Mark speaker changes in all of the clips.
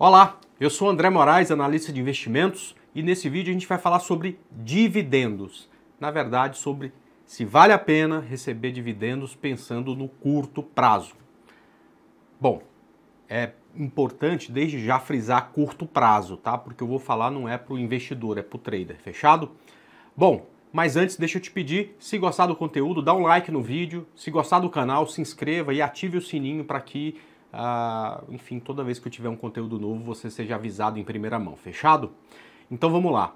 Speaker 1: Olá, eu sou André Moraes, analista de investimentos, e nesse vídeo a gente vai falar sobre dividendos. Na verdade, sobre se vale a pena receber dividendos pensando no curto prazo. Bom, é importante desde já frisar curto prazo, tá? Porque eu vou falar não é para o investidor, é para o trader, fechado? Bom, mas antes deixa eu te pedir, se gostar do conteúdo, dá um like no vídeo, se gostar do canal, se inscreva e ative o sininho para que ah, enfim, toda vez que eu tiver um conteúdo novo, você seja avisado em primeira mão, fechado? Então vamos lá.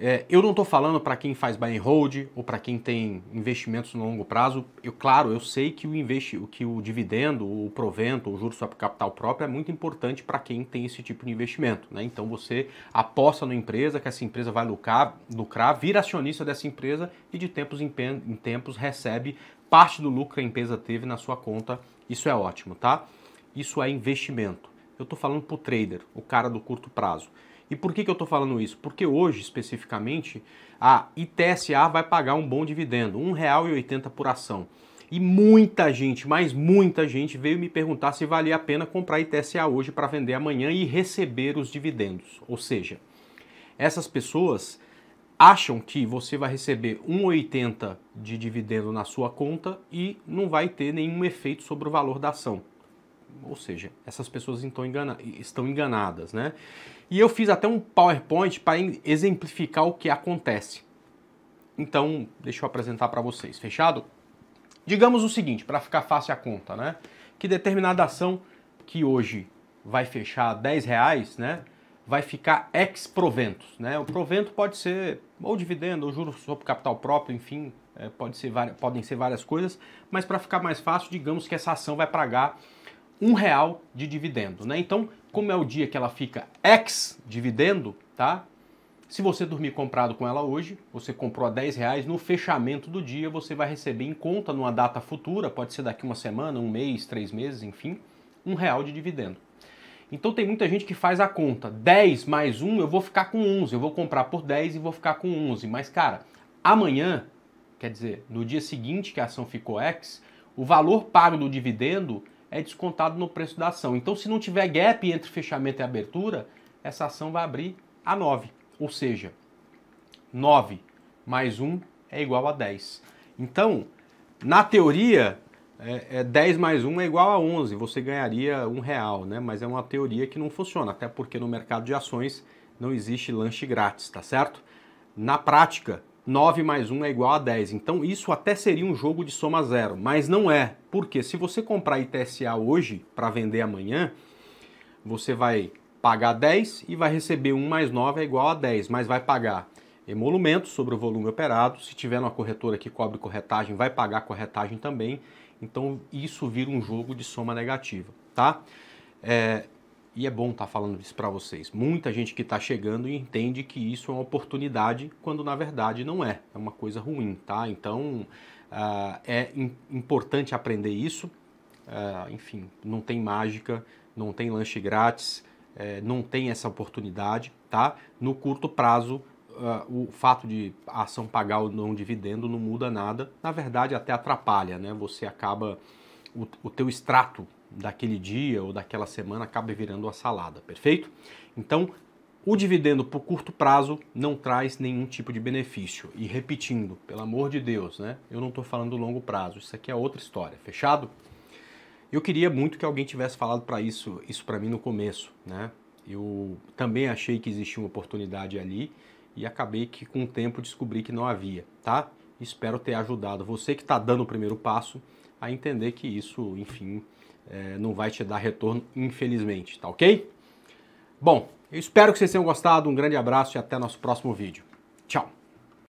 Speaker 1: É, eu não estou falando para quem faz buy and hold ou para quem tem investimentos no longo prazo. Eu, claro, eu sei que o, investi que o dividendo, o provento, o juro sobre capital próprio é muito importante para quem tem esse tipo de investimento. Né? Então você aposta na empresa, que essa empresa vai lucrar, lucrar, vira acionista dessa empresa e de tempos em, em tempos recebe parte do lucro que a empresa teve na sua conta. Isso é ótimo, tá? Isso é investimento. Eu estou falando para o trader, o cara do curto prazo. E por que, que eu estou falando isso? Porque hoje, especificamente, a ITSA vai pagar um bom dividendo, R$ 1,80 por ação. E muita gente, mas muita gente veio me perguntar se valia a pena comprar ITSA hoje para vender amanhã e receber os dividendos. Ou seja, essas pessoas acham que você vai receber 1,80 de dividendo na sua conta e não vai ter nenhum efeito sobre o valor da ação. Ou seja, essas pessoas estão, engana estão enganadas, né? E eu fiz até um PowerPoint para exemplificar o que acontece. Então, deixa eu apresentar para vocês, fechado? Digamos o seguinte, para ficar fácil a conta, né? Que determinada ação que hoje vai fechar 10 reais, né? Vai ficar ex-proventos, né? O provento pode ser ou dividendo, ou juros sobre capital próprio, enfim, é, pode ser, podem ser várias coisas, mas para ficar mais fácil, digamos que essa ação vai pagar um real de dividendo, né? Então, como é o dia que ela fica ex-dividendo, tá? Se você dormir comprado com ela hoje, você comprou a 10 reais, no fechamento do dia você vai receber em conta numa data futura, pode ser daqui uma semana, um mês, três meses, enfim, um real de dividendo. Então tem muita gente que faz a conta, 10 mais 1 eu vou ficar com 11, eu vou comprar por 10 e vou ficar com 11, mas cara, amanhã, quer dizer, no dia seguinte que a ação ficou X, o valor pago do dividendo é descontado no preço da ação. Então, se não tiver gap entre fechamento e abertura, essa ação vai abrir a 9. Ou seja, 9 mais 1 é igual a 10. Então, na teoria, é, é 10 mais 1 é igual a 11. Você ganharia um real, né? Mas é uma teoria que não funciona, até porque no mercado de ações não existe lanche grátis, tá certo? Na prática, 9 mais 1 é igual a 10. Então isso até seria um jogo de soma zero, mas não é. Porque se você comprar ITSA hoje para vender amanhã, você vai pagar 10 e vai receber 1 mais 9 é igual a 10, mas vai pagar emolumento sobre o volume operado. Se tiver uma corretora que cobre corretagem, vai pagar corretagem também. Então isso vira um jogo de soma negativa, tá? É, e é bom estar tá falando isso para vocês. Muita gente que está chegando entende que isso é uma oportunidade, quando na verdade não é. É uma coisa ruim, tá? Então uh, é importante aprender isso. Uh, enfim, não tem mágica, não tem lanche grátis, é, não tem essa oportunidade, tá? No curto prazo, Uh, o fato de a ação pagar ou não dividendo não muda nada, na verdade até atrapalha, né? Você acaba o, o teu extrato daquele dia ou daquela semana acaba virando uma salada, perfeito? Então, o dividendo por curto prazo não traz nenhum tipo de benefício. E repetindo, pelo amor de Deus, né? Eu não estou falando longo prazo, isso aqui é outra história, fechado? Eu queria muito que alguém tivesse falado para isso, isso para mim no começo, né? Eu também achei que existia uma oportunidade ali e acabei que com o tempo descobri que não havia, tá? Espero ter ajudado você que está dando o primeiro passo a entender que isso, enfim, é, não vai te dar retorno, infelizmente, tá ok? Bom, eu espero que vocês tenham gostado, um grande abraço e até nosso próximo vídeo. Tchau!